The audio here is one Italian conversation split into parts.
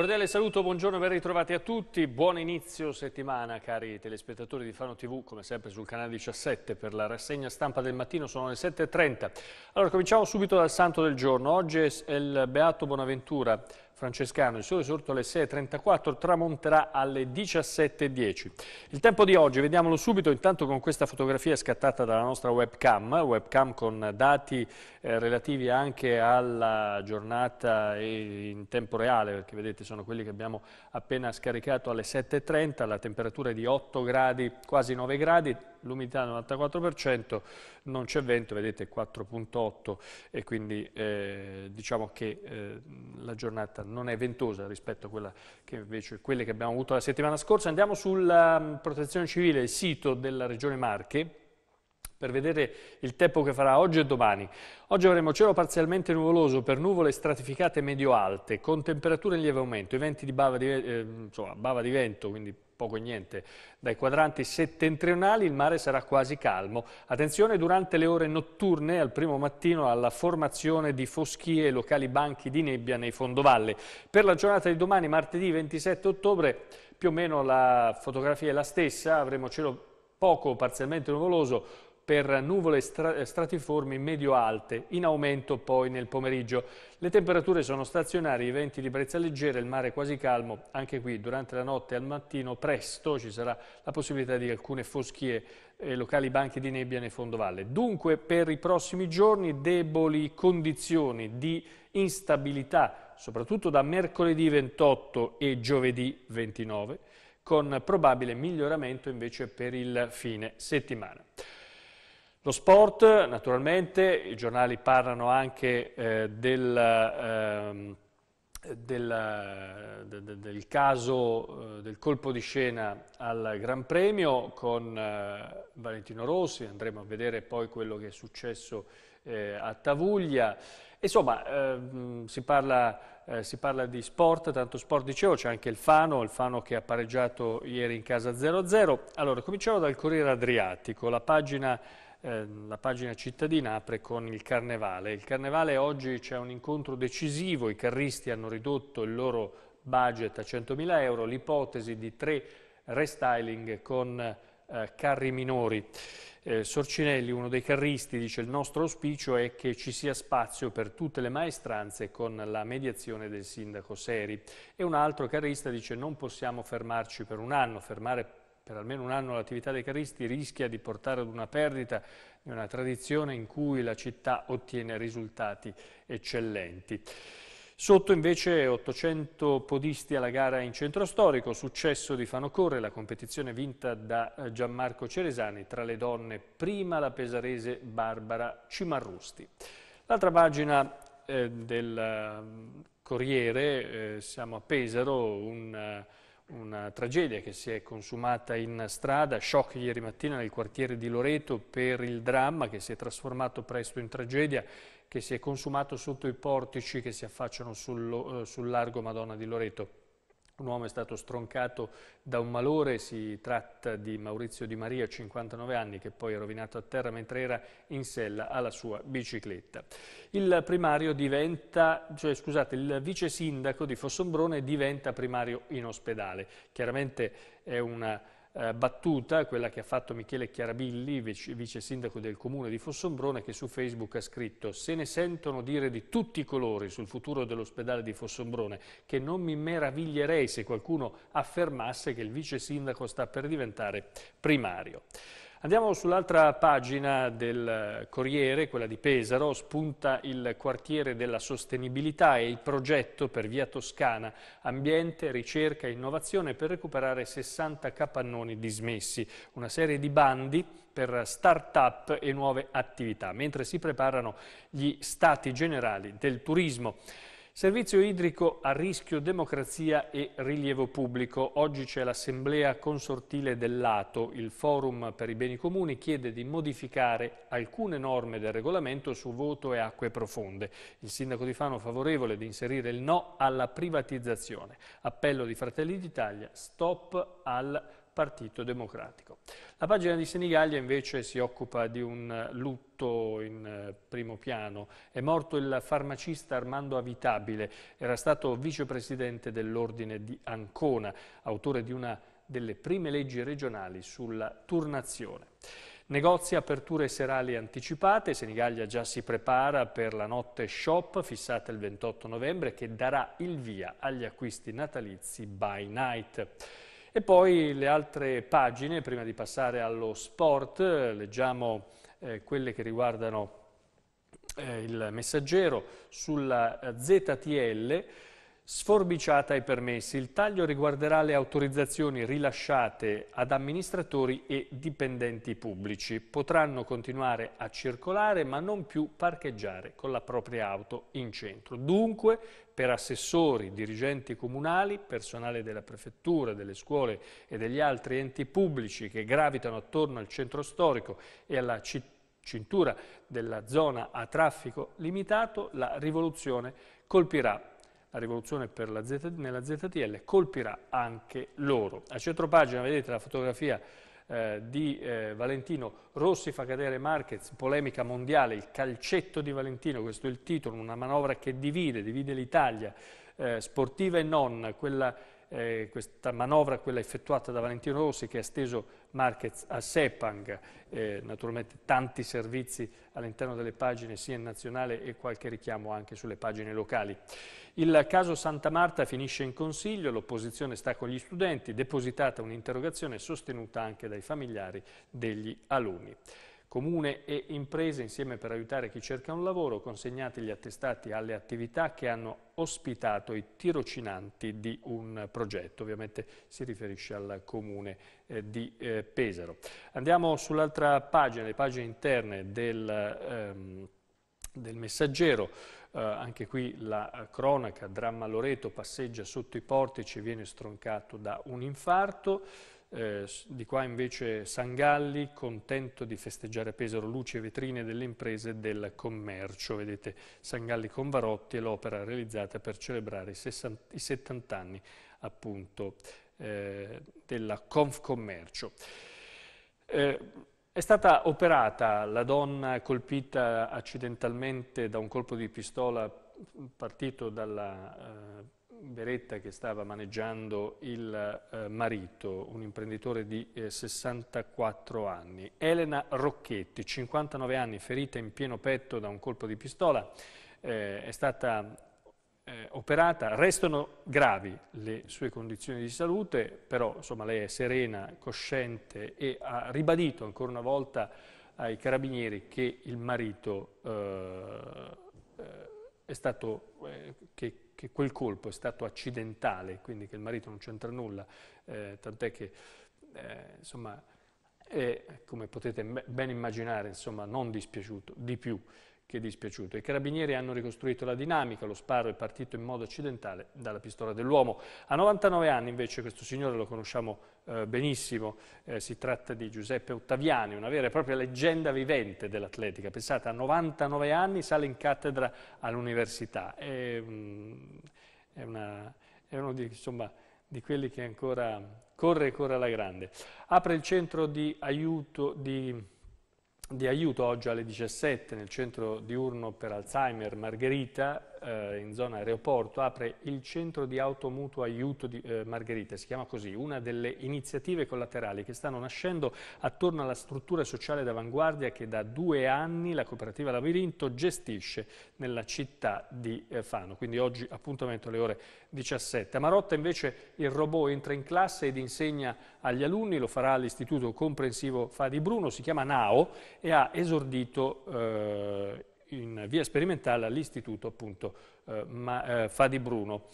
Cordiale saluto, buongiorno e ben ritrovati a tutti. Buon inizio settimana cari telespettatori di Fano TV, come sempre sul canale 17 per la rassegna stampa del mattino, sono le 7.30. Allora cominciamo subito dal santo del giorno. Oggi è il Beato Bonaventura, francescano. Il sole sorto alle 6.34 tramonterà alle 17.10. Il tempo di oggi, vediamolo subito intanto con questa fotografia scattata dalla nostra webcam, webcam con dati eh, relativi anche alla giornata in tempo reale, perché vedete sono quelli che abbiamo appena scaricato alle 7.30, la temperatura è di 8 gradi, quasi 9 gradi, l'umidità 94%, non c'è vento, vedete 4.8 e quindi eh, diciamo che eh, la giornata non è ventosa rispetto a quella che invece, quelle che abbiamo avuto la settimana scorsa. Andiamo sulla mm, protezione civile, il sito della Regione Marche, per vedere il tempo che farà oggi e domani. Oggi avremo cielo parzialmente nuvoloso per nuvole stratificate medio-alte, con temperature in lieve aumento, eventi di bava di, eh, insomma, bava di vento, quindi poco e niente. Dai quadranti settentrionali il mare sarà quasi calmo. Attenzione durante le ore notturne al primo mattino alla formazione di foschie e locali banchi di nebbia nei fondovalle. Per la giornata di domani, martedì 27 ottobre, più o meno la fotografia è la stessa, avremo cielo poco parzialmente nuvoloso per nuvole stra eh, stratiformi medio-alte, in aumento poi nel pomeriggio. Le temperature sono stazionarie, i venti di brezza leggera, il mare quasi calmo. Anche qui durante la notte e al mattino presto ci sarà la possibilità di alcune foschie e eh, locali banchi di nebbia nei fondovalle. Dunque per i prossimi giorni deboli condizioni di instabilità, soprattutto da mercoledì 28 e giovedì 29, con probabile miglioramento invece per il fine settimana. Lo sport, naturalmente, i giornali parlano anche eh, del, ehm, del, de, de, del, caso eh, del colpo di scena al Gran Premio con eh, Valentino Rossi, andremo a vedere poi quello che è successo eh, a Tavuglia. Insomma, ehm, si, parla, eh, si, parla, di sport, tanto sport dicevo, c'è anche il Fano, il Fano che ha pareggiato ieri in casa 0-0. Allora, cominciamo dal Corriere Adriatico, la pagina Ehm, la pagina cittadina apre con il carnevale. Il carnevale oggi c'è un incontro decisivo, i carristi hanno ridotto il loro budget a 100.000 euro, l'ipotesi di tre restyling con eh, carri minori. Eh, Sorcinelli, uno dei carristi, dice il nostro auspicio è che ci sia spazio per tutte le maestranze con la mediazione del sindaco Seri. E un altro carrista dice non possiamo fermarci per un anno, fermare per per almeno un anno l'attività dei caristi rischia di portare ad una perdita di una tradizione in cui la città ottiene risultati eccellenti. Sotto invece 800 podisti alla gara in centro storico, successo di Fanocorre, la competizione vinta da eh, Gianmarco Ceresani, tra le donne prima la pesarese Barbara Cimarrusti. L'altra pagina eh, del ehm, Corriere, eh, siamo a Pesaro, un... Eh, una tragedia che si è consumata in strada, shock ieri mattina nel quartiere di Loreto per il dramma che si è trasformato presto in tragedia, che si è consumato sotto i portici che si affacciano sul, eh, sul largo Madonna di Loreto. Un uomo è stato stroncato da un malore, si tratta di Maurizio Di Maria, 59 anni, che poi è rovinato a terra mentre era in sella alla sua bicicletta. Il primario diventa, cioè, scusate, il vice sindaco di Fossombrone diventa primario in ospedale. Chiaramente è una eh, battuta, quella che ha fatto Michele Chiarabilli, vice, vice sindaco del comune di Fossombrone, che su Facebook ha scritto «Se ne sentono dire di tutti i colori sul futuro dell'ospedale di Fossombrone, che non mi meraviglierei se qualcuno affermasse che il vice sindaco sta per diventare primario». Andiamo sull'altra pagina del eh, Corriere, quella di Pesaro, spunta il quartiere della sostenibilità e il progetto per via Toscana, ambiente, ricerca e innovazione per recuperare 60 capannoni dismessi, una serie di bandi per start-up e nuove attività, mentre si preparano gli stati generali del turismo. Servizio idrico a rischio democrazia e rilievo pubblico. Oggi c'è l'assemblea consortile dell'Ato. Il forum per i beni comuni chiede di modificare alcune norme del regolamento su voto e acque profonde. Il sindaco di Fano favorevole di inserire il no alla privatizzazione. Appello di Fratelli d'Italia, stop al Partito Democratico. La pagina di Senigallia invece si occupa di un eh, lutto in eh, primo piano. È morto il farmacista Armando Avitabile, era stato vicepresidente dell'Ordine di Ancona, autore di una delle prime leggi regionali sulla turnazione. Negozi, aperture serali anticipate, Senigallia già si prepara per la notte shop fissata il 28 novembre che darà il via agli acquisti natalizi by night. E poi le altre pagine, prima di passare allo sport, leggiamo eh, quelle che riguardano eh, il messaggero sulla eh, ZTL, sforbiciata ai permessi. Il taglio riguarderà le autorizzazioni rilasciate ad amministratori e dipendenti pubblici. Potranno continuare a circolare ma non più parcheggiare con la propria auto in centro. Dunque, per assessori, dirigenti comunali, personale della prefettura, delle scuole e degli altri enti pubblici che gravitano attorno al centro storico e alla cintura della zona a traffico limitato, la rivoluzione colpirà la rivoluzione Z, nella ZTL colpirà anche loro. A centro pagina vedete la fotografia eh, di eh, Valentino Rossi fa cadere Marquez, polemica mondiale, il calcetto di Valentino, questo è il titolo, una manovra che divide, divide l'Italia, eh, sportiva e non, quella eh, questa manovra, quella effettuata da Valentino Rossi che ha steso Marquez a Sepang, eh, naturalmente tanti servizi all'interno delle pagine sia in nazionale e qualche richiamo anche sulle pagine locali. Il caso Santa Marta finisce in consiglio, l'opposizione sta con gli studenti, depositata un'interrogazione sostenuta anche dai familiari degli alunni. Comune e imprese insieme per aiutare chi cerca un lavoro, consegnate gli attestati alle attività che hanno ospitato i tirocinanti di un progetto. Ovviamente si riferisce al Comune eh, di eh, Pesaro. Andiamo sull'altra pagina, le pagine interne del, ehm, del messaggero. Uh, anche qui la cronaca, dramma Loreto, passeggia sotto i portici, e viene stroncato da un infarto. Eh, di qua invece Sangalli, contento di festeggiare Pesaro, luci e vetrine delle imprese del commercio. Vedete Sangalli con Varotti e l'opera realizzata per celebrare i, 60, i 70 anni appunto eh, della Confcommercio. Eh, è stata operata la donna colpita accidentalmente da un colpo di pistola partito dalla eh, Beretta che stava maneggiando il eh, marito, un imprenditore di eh, 64 anni. Elena Rocchetti, 59 anni, ferita in pieno petto da un colpo di pistola, eh, è stata eh, operata. Restano gravi le sue condizioni di salute, però insomma, lei è serena, cosciente e ha ribadito ancora una volta ai carabinieri che il marito eh, eh, è stato... che che quel colpo è stato accidentale, quindi che il marito non c'entra nulla, eh, tant'è che eh, insomma è, come potete ben immaginare, insomma, non dispiaciuto di più che è dispiaciuto. I carabinieri hanno ricostruito la dinamica, lo sparo è partito in modo accidentale dalla pistola dell'uomo. A 99 anni invece questo signore lo conosciamo eh, benissimo, eh, si tratta di Giuseppe Ottaviani, una vera e propria leggenda vivente dell'atletica. Pensate, a 99 anni sale in cattedra all'università. È, mm, è, una, è uno di, insomma, di quelli che ancora corre e corre alla grande. Apre il centro di aiuto di di aiuto oggi alle 17 nel centro diurno per Alzheimer Margherita eh, in zona aeroporto, apre il centro di auto mutuo aiuto di eh, Margherita, si chiama così, una delle iniziative collaterali che stanno nascendo attorno alla struttura sociale d'avanguardia che da due anni la cooperativa Labirinto gestisce nella città di eh, Fano. Quindi oggi appuntamento alle ore 17. A Marotta invece il robot entra in classe ed insegna agli alunni, lo farà all'Istituto Comprensivo Fa di Bruno, si chiama NAO e ha esordito eh, in via sperimentale all'istituto appunto eh, ma, eh, Fadi Bruno.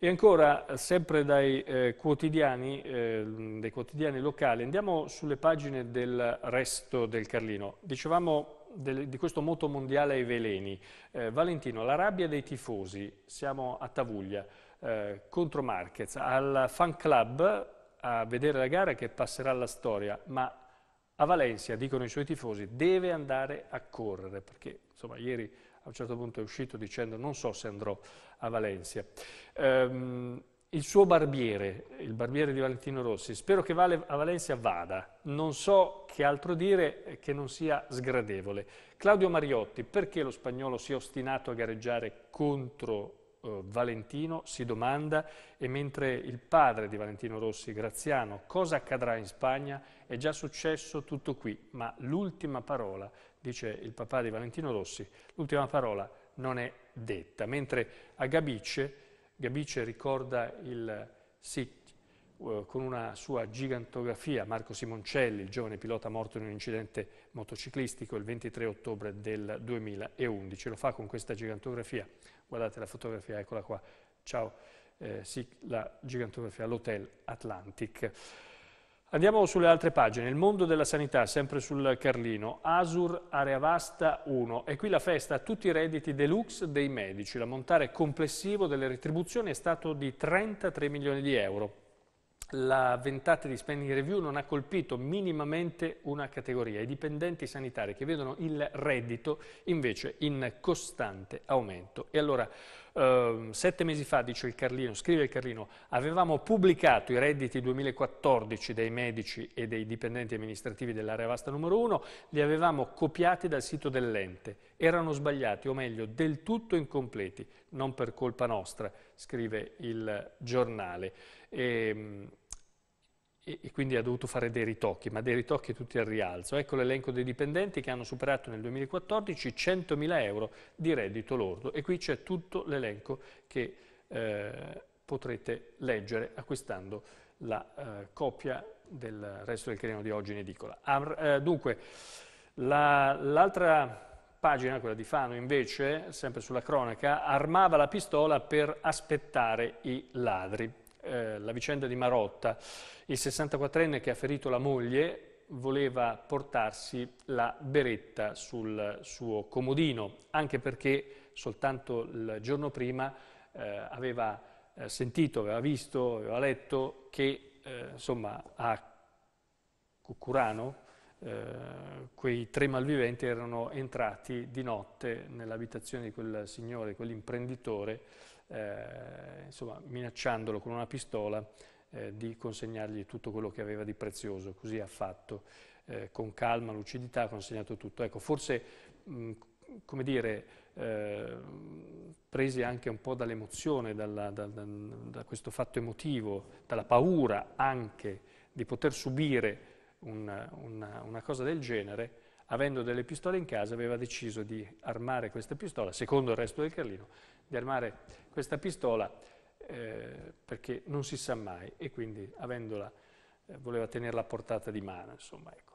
E ancora, sempre dai, eh, quotidiani, eh, dei quotidiani, locali, andiamo sulle pagine del resto del Carlino. Dicevamo del, di questo moto mondiale ai veleni. Eh, Valentino, la rabbia dei tifosi, siamo a Tavuglia, eh, contro Marquez, al fan club a vedere la gara che passerà alla storia, ma a Valencia, dicono i suoi tifosi, deve andare a correre, perché insomma, ieri a un certo punto è uscito dicendo non so se andrò a Valencia. Ehm, il suo barbiere, il barbiere di Valentino Rossi, spero che vale, a Valencia vada, non so che altro dire che non sia sgradevole. Claudio Mariotti, perché lo spagnolo si è ostinato a gareggiare contro eh, Valentino si domanda e mentre il padre di Valentino Rossi, Graziano, cosa accadrà in Spagna, è già successo tutto qui, ma l'ultima parola, dice il papà di Valentino Rossi, l'ultima parola non è detta, mentre a Gabice, Gabice ricorda il SIC, eh, con una sua gigantografia Marco Simoncelli, il giovane pilota morto in un incidente motociclistico il 23 ottobre del 2011. Lo fa con questa gigantografia, guardate la fotografia, eccola qua, ciao, eh, sì, la gigantografia, l'Hotel Atlantic. Andiamo sulle altre pagine, il mondo della sanità, sempre sul Carlino, Asur Areavasta 1 e qui la festa a tutti i redditi deluxe dei medici, l'ammontare complessivo delle retribuzioni è stato di 33 milioni di euro, la ventata di spending review non ha colpito minimamente una categoria, i dipendenti sanitari che vedono il reddito invece in costante aumento. E allora Uh, sette mesi fa, dice il Carlino, scrive il Carlino, avevamo pubblicato i redditi 2014 dei medici e dei dipendenti amministrativi dell'area vasta numero 1, li avevamo copiati dal sito dell'ente, erano sbagliati o meglio del tutto incompleti, non per colpa nostra, scrive il giornale. E, ehm, e, e quindi ha dovuto fare dei ritocchi, ma dei ritocchi tutti al rialzo. Ecco l'elenco dei dipendenti che hanno superato nel 2014 100.000 euro di reddito lordo e qui c'è tutto l'elenco che eh, potrete leggere acquistando la eh, copia del resto del crino di oggi in edicola. Amr, eh, dunque, l'altra la, pagina, quella di Fano invece, sempre sulla cronaca, armava la pistola per aspettare i ladri. Eh, la vicenda di Marotta, il 64enne che ha ferito la moglie voleva portarsi la beretta sul suo comodino, anche perché soltanto il giorno prima eh, aveva eh, sentito, aveva visto, aveva letto che eh, insomma, a Cucurano, Uh, quei tre malviventi erano entrati di notte nell'abitazione di quel signore, quell'imprenditore, eh, insomma, minacciandolo con una pistola eh, di consegnargli tutto quello che aveva di prezioso, così ha fatto, eh, con calma, lucidità, ha consegnato tutto. Ecco, forse, mh, come dire, eh, presi anche un po' dall'emozione, dalla, da, da, da questo fatto emotivo, dalla paura anche di poter subire una, una, una cosa del genere, avendo delle pistole in casa, aveva deciso di armare questa pistola, secondo il resto del Carlino, di armare questa pistola eh, perché non si sa mai e quindi avendola, eh, voleva tenerla a portata di mano, insomma, ecco.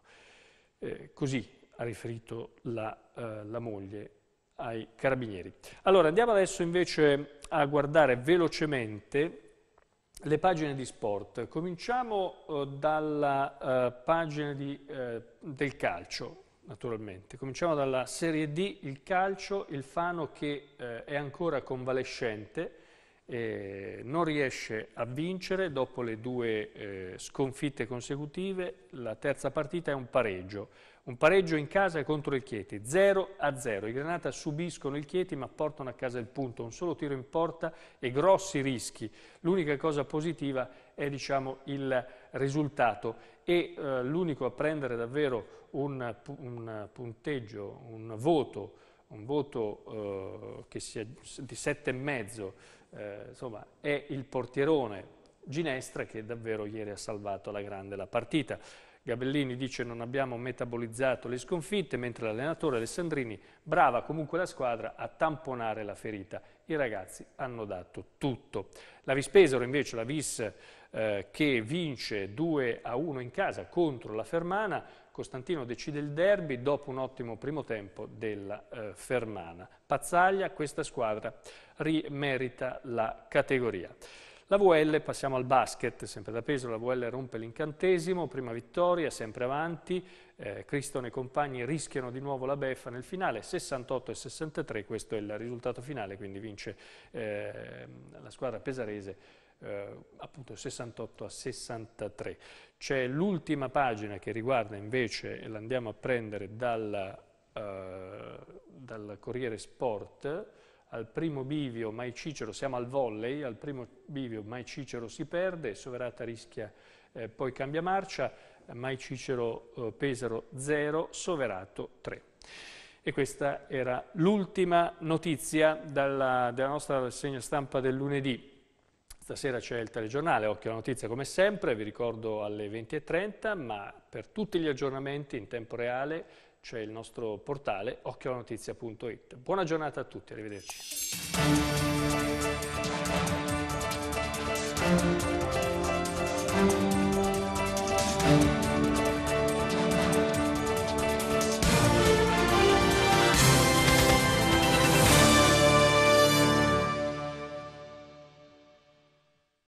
eh, così ha riferito la, eh, la moglie ai carabinieri. Allora andiamo adesso invece a guardare velocemente le pagine di sport. Cominciamo eh, dalla eh, pagina di, eh, del calcio naturalmente. Cominciamo dalla Serie D, il calcio, il Fano che eh, è ancora convalescente, eh, non riesce a vincere dopo le due eh, sconfitte consecutive, la terza partita è un pareggio, un pareggio in casa contro il Chieti, 0-0, i Granata subiscono il Chieti ma portano a casa il punto, un solo tiro in porta e grossi rischi, l'unica cosa positiva è è diciamo, il risultato e eh, l'unico a prendere davvero un, un punteggio, un voto, un voto eh, che sia di 7,5 eh, insomma, è il portierone Ginestra che davvero ieri ha salvato alla grande la partita. Gabellini dice non abbiamo metabolizzato le sconfitte, mentre l'allenatore Alessandrini, brava comunque la squadra a tamponare la ferita. I ragazzi hanno dato tutto. La Vispesero invece, la Vis eh, che vince 2 a 1 in casa contro la Fermana, Costantino decide il derby dopo un ottimo primo tempo della eh, Fermana. Pazzaglia, questa squadra rimerita la categoria. La VL, passiamo al basket, sempre da peso, la VL rompe l'incantesimo, prima vittoria, sempre avanti, eh, Criston e compagni rischiano di nuovo la beffa nel finale, 68 e 63, questo è il risultato finale, quindi vince eh, la squadra pesarese eh, appunto 68 a 63. C'è l'ultima pagina che riguarda invece, e l'andiamo a prendere dal, eh, dal Corriere Sport, al primo bivio Mai Cicero, siamo al volley, al primo bivio Mai Cicero si perde, Soverata rischia, eh, poi cambia marcia, Mai Cicero eh, Pesaro 0, Soverato 3. E questa era l'ultima notizia dalla, della nostra rassegna stampa del lunedì. Stasera c'è il telegiornale, occhio alla notizia come sempre, vi ricordo alle 20.30, ma per tutti gli aggiornamenti in tempo reale c'è il nostro portale occhiolanotizia.it. Buona giornata a tutti, arrivederci.